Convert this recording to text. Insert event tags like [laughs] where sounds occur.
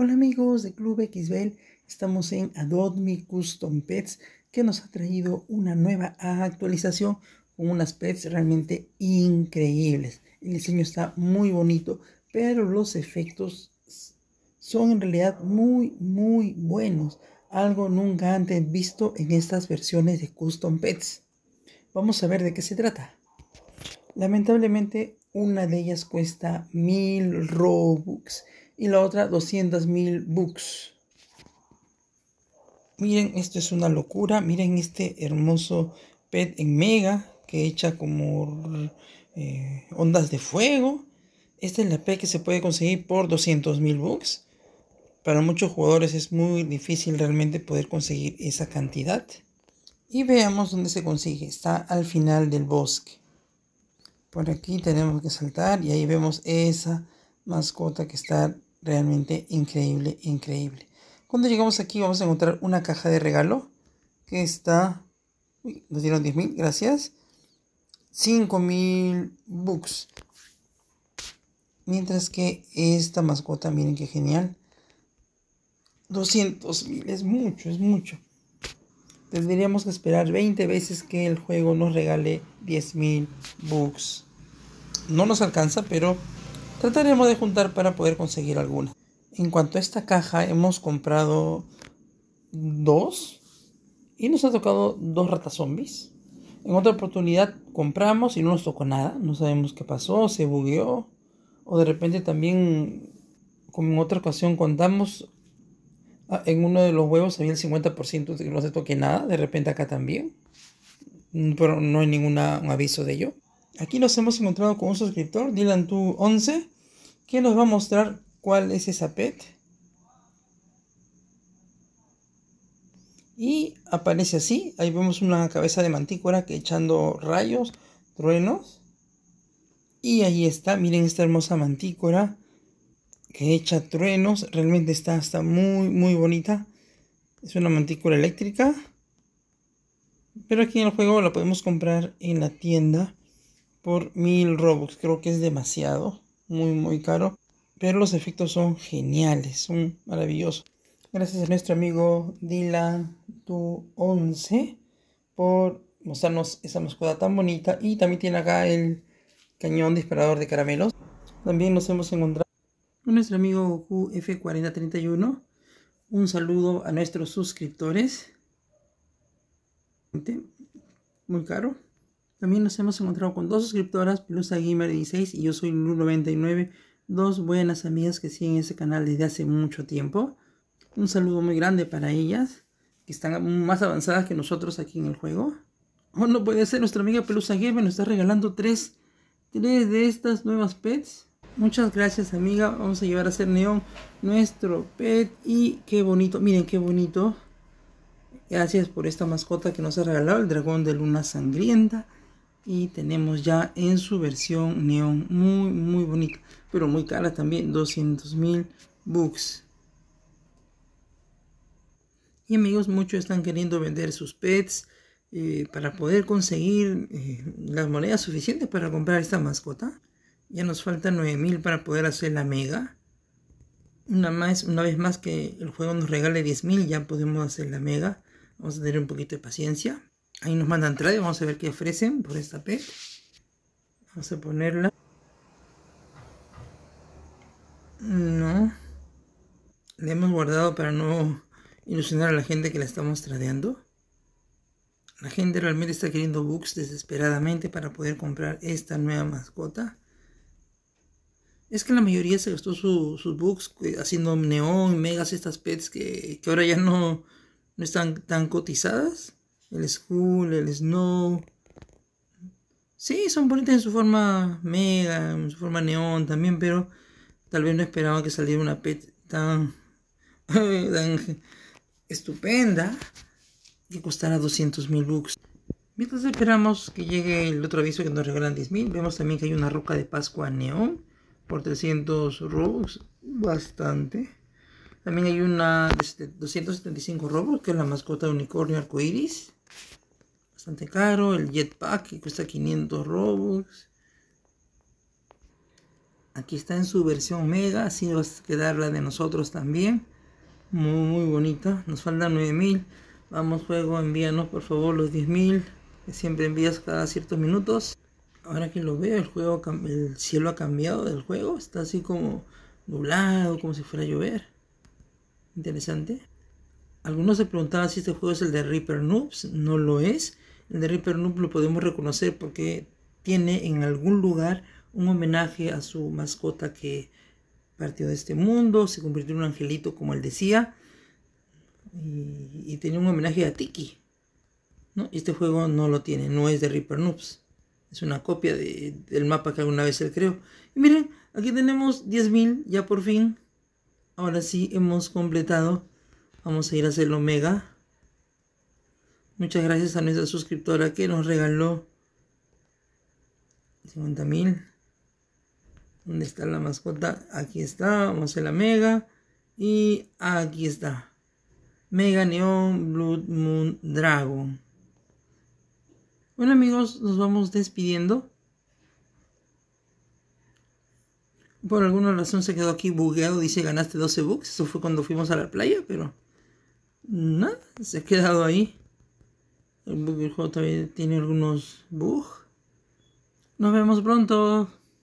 Hola amigos de Club XBL, estamos en Adopt Me Custom Pets que nos ha traído una nueva actualización con unas pets realmente increíbles. El diseño está muy bonito, pero los efectos son en realidad muy muy buenos, algo nunca antes visto en estas versiones de Custom Pets. Vamos a ver de qué se trata. Lamentablemente una de ellas cuesta mil Robux y la otra 200.000 books. Miren, esto es una locura. Miren este hermoso pet en mega que echa como eh, ondas de fuego. Esta es la pet que se puede conseguir por 200.000 books. Para muchos jugadores es muy difícil realmente poder conseguir esa cantidad. Y veamos dónde se consigue. Está al final del bosque. Por aquí tenemos que saltar y ahí vemos esa mascota que está realmente increíble, increíble. Cuando llegamos aquí vamos a encontrar una caja de regalo que está... Uy, nos dieron 10.000, gracias. 5.000 bucks. Mientras que esta mascota, miren qué genial. 200.000, es mucho, es mucho. Tendríamos que esperar 20 veces que el juego nos regale 10.000 bucks. No nos alcanza, pero Trataremos de juntar para poder conseguir alguna. En cuanto a esta caja, hemos comprado dos y nos ha tocado dos ratas zombies. En otra oportunidad compramos y no nos tocó nada, no sabemos qué pasó, se bugueó o de repente también, como en otra ocasión contamos, ah, en uno de los huevos había el 50% de que no se toque nada, de repente acá también, pero no hay ningún aviso de ello. Aquí nos hemos encontrado con un suscriptor, dylan 11 que nos va a mostrar cuál es esa pet. Y aparece así, ahí vemos una cabeza de mantícora que echando rayos, truenos. Y ahí está, miren esta hermosa mantícora que echa truenos, realmente está, está muy muy bonita. Es una mantícora eléctrica. Pero aquí en el juego la podemos comprar en la tienda por mil Robux. Creo que es demasiado, muy, muy caro. Pero los efectos son geniales, son maravillosos. Gracias a nuestro amigo Dylan tu 11 por mostrarnos esa mascota tan bonita. Y también tiene acá el cañón disparador de caramelos. También nos hemos encontrado con nuestro amigo qf 4031 Un saludo a nuestros suscriptores. Muy caro. También nos hemos encontrado con dos suscriptoras, pelusagamer 16 y yo soy Lu99, dos buenas amigas que siguen ese canal desde hace mucho tiempo. Un saludo muy grande para ellas, que están más avanzadas que nosotros aquí en el juego. O oh, no puede ser, nuestra amiga Pelusa Gamer nos está regalando tres, tres de estas nuevas pets. Muchas gracias amiga, vamos a llevar a ser neón nuestro pet y qué bonito, miren qué bonito. Gracias por esta mascota que nos ha regalado el dragón de luna sangrienta y tenemos ya en su versión neón muy muy bonita pero muy cara también 200.000 bucks y amigos muchos están queriendo vender sus pets eh, para poder conseguir eh, las monedas suficientes para comprar esta mascota ya nos faltan 9.000 para poder hacer la mega una, más, una vez más que el juego nos regale 10.000 ya podemos hacer la mega vamos a tener un poquito de paciencia Ahí nos mandan trade, vamos a ver qué ofrecen por esta pet. Vamos a ponerla. No. La hemos guardado para no ilusionar a la gente que la estamos tradeando. La gente realmente está queriendo books desesperadamente para poder comprar esta nueva mascota. Es que la mayoría se gastó sus books eh, haciendo neón, megas, estas pets que, ahora ya no, no están tan cotizadas el Skull, el Snow. Sí, son bonitas en su forma mega, en su forma neón también, pero tal vez no esperaba que saliera una pet tan, [laughs] estupenda que costara 200 mil bucks. Mientras esperamos que llegue el otro aviso que nos regalan 10.000. vemos también que hay una roca de Pascua neón por 300 robux, bastante. También hay una de 275 robux, que es la mascota de unicornio arcoiris. Bastante caro. El jetpack que cuesta 500 Robux. Aquí está en su versión mega. Así va a quedar la de nosotros también. Muy, muy bonita. Nos faltan 9000. Vamos juego, envíanos por favor los 10.000 que siempre envías cada ciertos minutos. Ahora que lo veo, el juego, el cielo ha cambiado del juego. Está así como nublado, como si fuera a llover. Interesante. Algunos se preguntaban si este juego es el de Reaper Noobs, no lo es. El de Reaper Noobs lo podemos reconocer porque tiene en algún lugar un homenaje a su mascota que partió de este mundo, se convirtió en un angelito como él decía, y, y tenía un homenaje a Tiki. Este juego no lo tiene, no es de Reaper Noobs. Es una copia del mapa que alguna vez él creó. Y miren, aquí tenemos 10.000 ya por fin. Ahora sí hemos completado Vamos a ir a hacer mega. Omega. Muchas gracias a nuestra suscriptora que nos regaló 50 mil. ¿Dónde está la mascota? Aquí está. Vamos a la Mega. Y aquí está. Mega Neon Blood Moon Dragon. Bueno amigos, nos vamos despidiendo. Por alguna razón se quedó aquí bugueado. Dice ganaste 12 bucks. Eso fue cuando fuimos a la playa, pero nada, se ha quedado ahí. El juego todavía tiene algunos bugs. Nos vemos pronto.